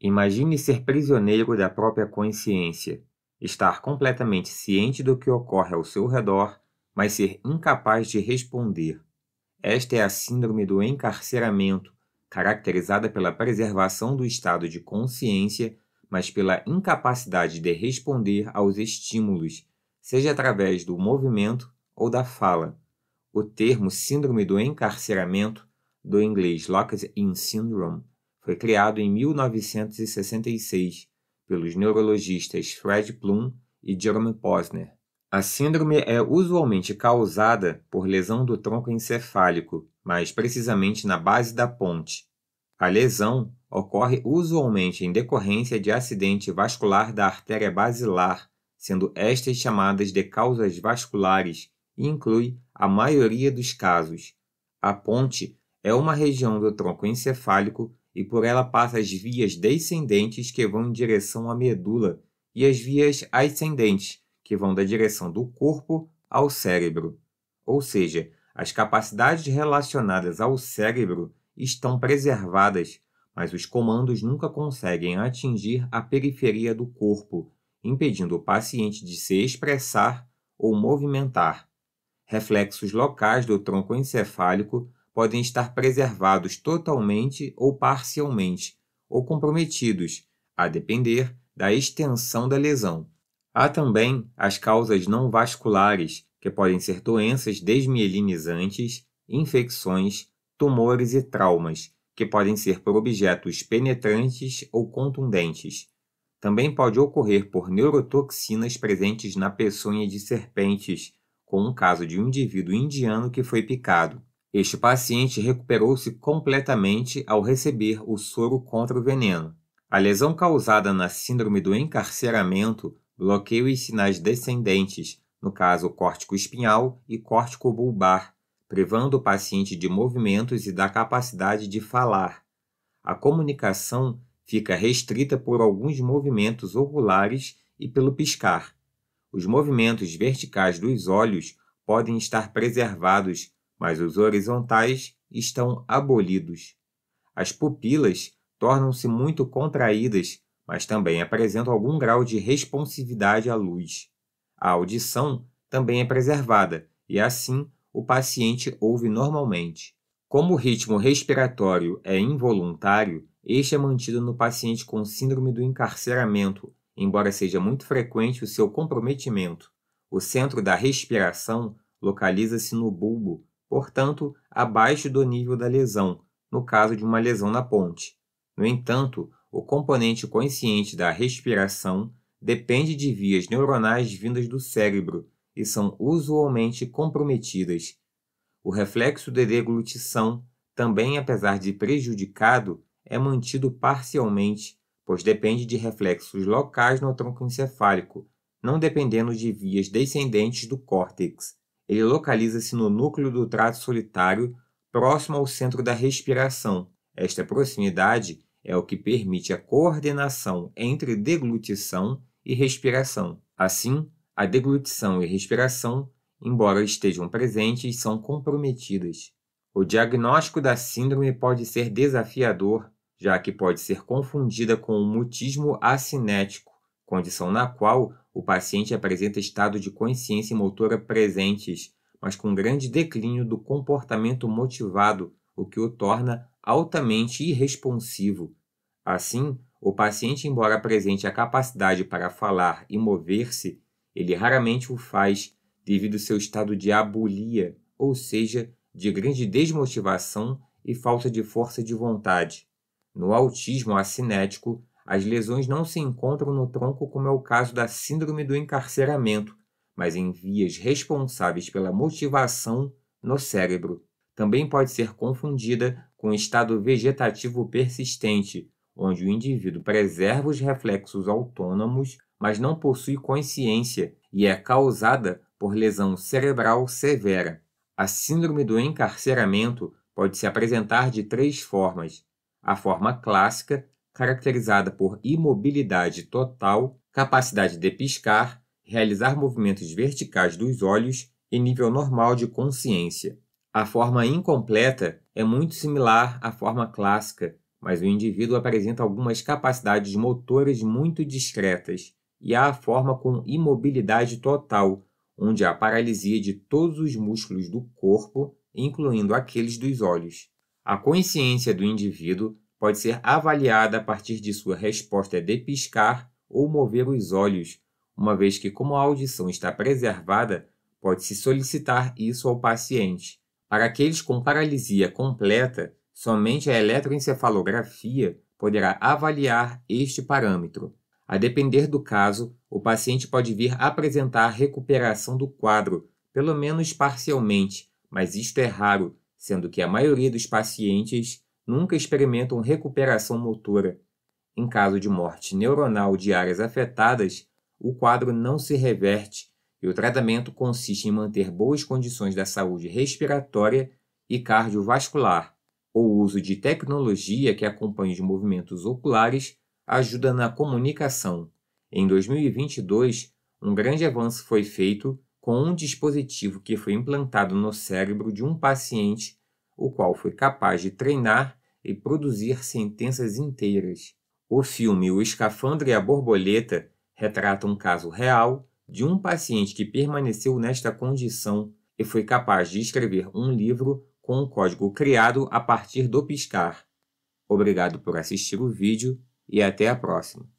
Imagine ser prisioneiro da própria consciência, estar completamente ciente do que ocorre ao seu redor, mas ser incapaz de responder. Esta é a síndrome do encarceramento, caracterizada pela preservação do estado de consciência, mas pela incapacidade de responder aos estímulos, seja através do movimento ou da fala. O termo Síndrome do Encarceramento, do inglês Locked-in Syndrome, foi criado em 1966 pelos neurologistas Fred Plum e Jerome Posner. A síndrome é usualmente causada por lesão do tronco encefálico, mais precisamente na base da ponte. A lesão ocorre usualmente em decorrência de acidente vascular da artéria basilar, sendo estas chamadas de causas vasculares e inclui a maioria dos casos. A ponte é uma região do tronco encefálico e por ela passa as vias descendentes que vão em direção à medula e as vias ascendentes, que vão da direção do corpo ao cérebro. Ou seja, as capacidades relacionadas ao cérebro estão preservadas, mas os comandos nunca conseguem atingir a periferia do corpo, impedindo o paciente de se expressar ou movimentar. Reflexos locais do tronco encefálico podem estar preservados totalmente ou parcialmente, ou comprometidos, a depender da extensão da lesão. Há também as causas não vasculares, que podem ser doenças desmielinizantes, infecções, tumores e traumas, que podem ser por objetos penetrantes ou contundentes. Também pode ocorrer por neurotoxinas presentes na peçonha de serpentes, como o caso de um indivíduo indiano que foi picado. Este paciente recuperou-se completamente ao receber o soro contra o veneno. A lesão causada na síndrome do encarceramento bloqueia os sinais descendentes, no caso córtico espinhal e córtico bulbar, privando o paciente de movimentos e da capacidade de falar. A comunicação fica restrita por alguns movimentos oculares e pelo piscar. Os movimentos verticais dos olhos podem estar preservados mas os horizontais estão abolidos. As pupilas tornam-se muito contraídas, mas também apresentam algum grau de responsividade à luz. A audição também é preservada e, assim, o paciente ouve normalmente. Como o ritmo respiratório é involuntário, este é mantido no paciente com síndrome do encarceramento, embora seja muito frequente o seu comprometimento. O centro da respiração localiza-se no bulbo portanto, abaixo do nível da lesão, no caso de uma lesão na ponte. No entanto, o componente consciente da respiração depende de vias neuronais vindas do cérebro e são usualmente comprometidas. O reflexo de deglutição, também apesar de prejudicado, é mantido parcialmente, pois depende de reflexos locais no tronco encefálico, não dependendo de vias descendentes do córtex. Ele localiza-se no núcleo do trato solitário, próximo ao centro da respiração. Esta proximidade é o que permite a coordenação entre deglutição e respiração. Assim, a deglutição e respiração, embora estejam presentes, são comprometidas. O diagnóstico da síndrome pode ser desafiador, já que pode ser confundida com o mutismo acinético, condição na qual o paciente apresenta estado de consciência motora presentes, mas com grande declínio do comportamento motivado, o que o torna altamente irresponsivo. Assim, o paciente, embora apresente a capacidade para falar e mover-se, ele raramente o faz devido ao seu estado de abulia, ou seja, de grande desmotivação e falta de força de vontade. No autismo acinético, as lesões não se encontram no tronco, como é o caso da síndrome do encarceramento, mas em vias responsáveis pela motivação no cérebro. Também pode ser confundida com estado vegetativo persistente, onde o indivíduo preserva os reflexos autônomos, mas não possui consciência e é causada por lesão cerebral severa. A síndrome do encarceramento pode se apresentar de três formas: a forma clássica, caracterizada por imobilidade total, capacidade de piscar, realizar movimentos verticais dos olhos e nível normal de consciência. A forma incompleta é muito similar à forma clássica, mas o indivíduo apresenta algumas capacidades motoras muito discretas, e há a forma com imobilidade total, onde há paralisia de todos os músculos do corpo, incluindo aqueles dos olhos. A consciência do indivíduo pode ser avaliada a partir de sua resposta de piscar ou mover os olhos, uma vez que, como a audição está preservada, pode-se solicitar isso ao paciente. Para aqueles com paralisia completa, somente a eletroencefalografia poderá avaliar este parâmetro. A depender do caso, o paciente pode vir apresentar recuperação do quadro, pelo menos parcialmente, mas isto é raro, sendo que a maioria dos pacientes nunca experimentam recuperação motora. Em caso de morte neuronal de áreas afetadas, o quadro não se reverte e o tratamento consiste em manter boas condições da saúde respiratória e cardiovascular. O uso de tecnologia que acompanha os movimentos oculares ajuda na comunicação. Em 2022, um grande avanço foi feito com um dispositivo que foi implantado no cérebro de um paciente, o qual foi capaz de treinar e produzir sentenças inteiras. O filme O Escafandro e a Borboleta retrata um caso real de um paciente que permaneceu nesta condição e foi capaz de escrever um livro com um código criado a partir do piscar. Obrigado por assistir o vídeo e até a próxima.